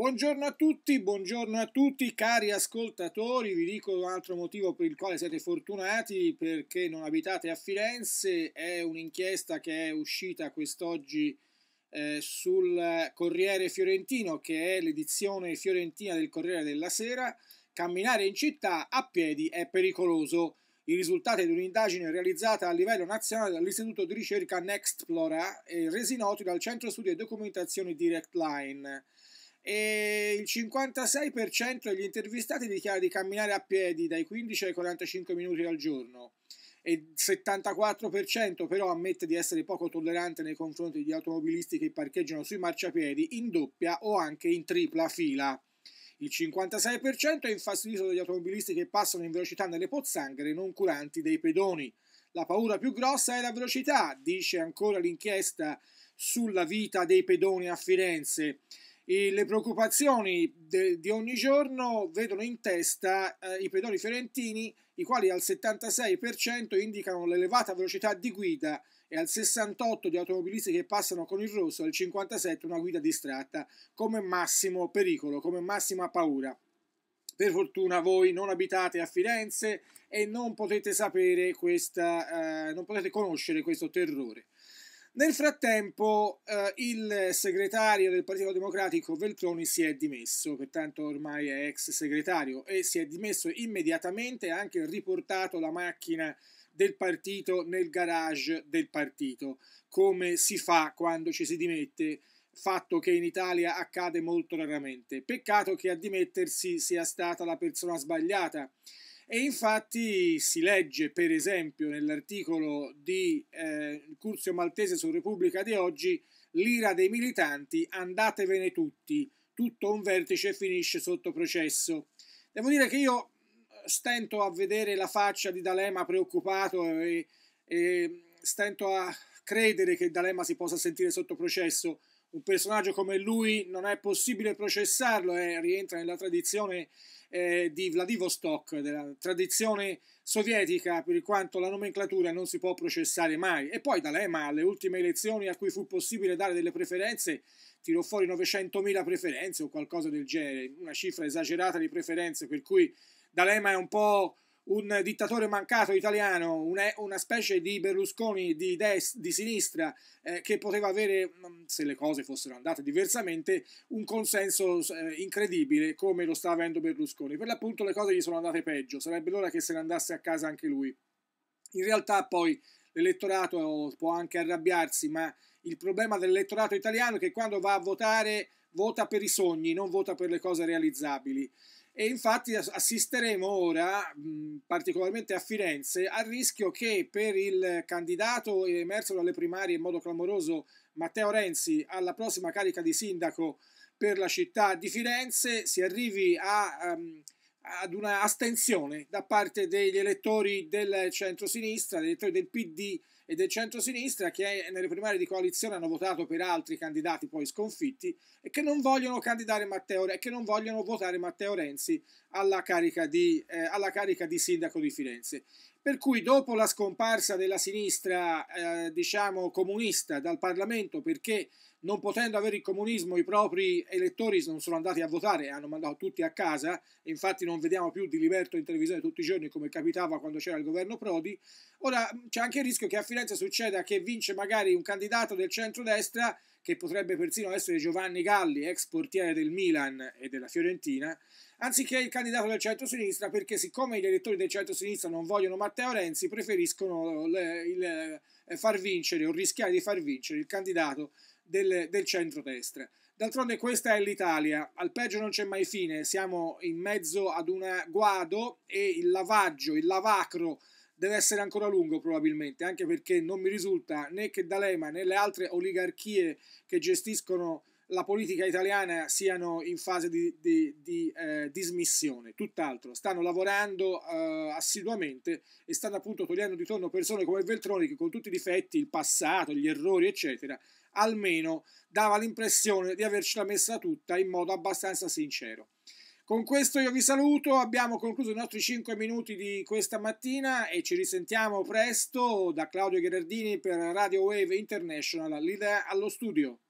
Buongiorno a tutti, buongiorno a tutti cari ascoltatori, vi dico un altro motivo per il quale siete fortunati perché non abitate a Firenze, è un'inchiesta che è uscita quest'oggi eh, sul Corriere Fiorentino che è l'edizione fiorentina del Corriere della Sera, camminare in città a piedi è pericoloso. I risultati di un'indagine realizzata a livello nazionale dall'Istituto di ricerca Nextplora e eh, resi noti dal Centro Studi e Documentazioni Direct Line e il 56% degli intervistati dichiara di camminare a piedi dai 15 ai 45 minuti al giorno e il 74% però ammette di essere poco tollerante nei confronti di automobilisti che parcheggiano sui marciapiedi in doppia o anche in tripla fila. Il 56% è infastidito dagli automobilisti che passano in velocità nelle pozzanghere non curanti dei pedoni. La paura più grossa è la velocità, dice ancora l'inchiesta sulla vita dei pedoni a Firenze. E le preoccupazioni de, di ogni giorno vedono in testa eh, i pedoni fiorentini, i quali al 76% indicano l'elevata velocità di guida e al 68% di automobilisti che passano con il rosso, al 57% una guida distratta, come massimo pericolo, come massima paura. Per fortuna voi non abitate a Firenze e non potete sapere questa, eh, non potete conoscere questo terrore. Nel frattempo eh, il segretario del Partito Democratico Veltroni si è dimesso, pertanto ormai è ex segretario e si è dimesso immediatamente e ha anche riportato la macchina del partito nel garage del partito, come si fa quando ci si dimette, fatto che in Italia accade molto raramente. Peccato che a dimettersi sia stata la persona sbagliata e infatti si legge, per esempio, nell'articolo di eh, Curzio Maltese su Repubblica di oggi, l'ira dei militanti, andatevene tutti, tutto un vertice finisce sotto processo. Devo dire che io stento a vedere la faccia di D'Alema preoccupato e, e stento a credere che D'Alema si possa sentire sotto processo, un personaggio come lui non è possibile processarlo e eh, rientra nella tradizione eh, di Vladivostok, della tradizione sovietica per quanto la nomenclatura non si può processare mai. E poi D'Alema alle ultime elezioni a cui fu possibile dare delle preferenze tirò fuori 900.000 preferenze o qualcosa del genere, una cifra esagerata di preferenze per cui D'Alema è un po' un dittatore mancato italiano, una, una specie di Berlusconi di, des, di sinistra eh, che poteva avere, mm, se le cose fossero andate diversamente, un consenso eh, incredibile come lo sta avendo Berlusconi. Per l'appunto le cose gli sono andate peggio, sarebbe l'ora che se ne andasse a casa anche lui. In realtà poi l'elettorato può anche arrabbiarsi, ma il problema dell'elettorato italiano è che quando va a votare vota per i sogni, non vota per le cose realizzabili. E infatti assisteremo ora, particolarmente a Firenze, al rischio che per il candidato emerso dalle primarie in modo clamoroso Matteo Renzi alla prossima carica di sindaco per la città di Firenze si arrivi a, um, ad una astensione da parte degli elettori del centro-sinistra, degli elettori del PD e del centrosinistra che nelle primarie di coalizione hanno votato per altri candidati poi sconfitti e che non vogliono, Matteo, che non vogliono votare Matteo Renzi alla carica di, eh, alla carica di sindaco di Firenze. Per cui dopo la scomparsa della sinistra, eh, diciamo, comunista dal Parlamento, perché non potendo avere il comunismo i propri elettori non sono andati a votare, hanno mandato tutti a casa, infatti non vediamo più di Liberto in televisione tutti i giorni come capitava quando c'era il governo Prodi, ora c'è anche il rischio che a Firenze succeda che vince magari un candidato del centrodestra destra che potrebbe persino essere Giovanni Galli, ex portiere del Milan e della Fiorentina, anziché il candidato del centro-sinistra, perché siccome gli elettori del centro-sinistra non vogliono Matteo Renzi, preferiscono le, il, eh, far vincere o rischiare di far vincere il candidato del, del centro-destra. D'altronde questa è l'Italia, al peggio non c'è mai fine, siamo in mezzo ad un guado e il lavaggio, il lavacro deve essere ancora lungo probabilmente, anche perché non mi risulta né che D'Alema né le altre oligarchie che gestiscono la politica italiana siano in fase di, di, di eh, dismissione, tutt'altro, stanno lavorando eh, assiduamente e stanno appunto togliendo di torno persone come Veltroni che con tutti i difetti, il passato, gli errori eccetera, almeno dava l'impressione di avercela messa tutta in modo abbastanza sincero. Con questo io vi saluto, abbiamo concluso i nostri 5 minuti di questa mattina e ci risentiamo presto da Claudio Gherardini per Radio Wave International, l'idea allo studio.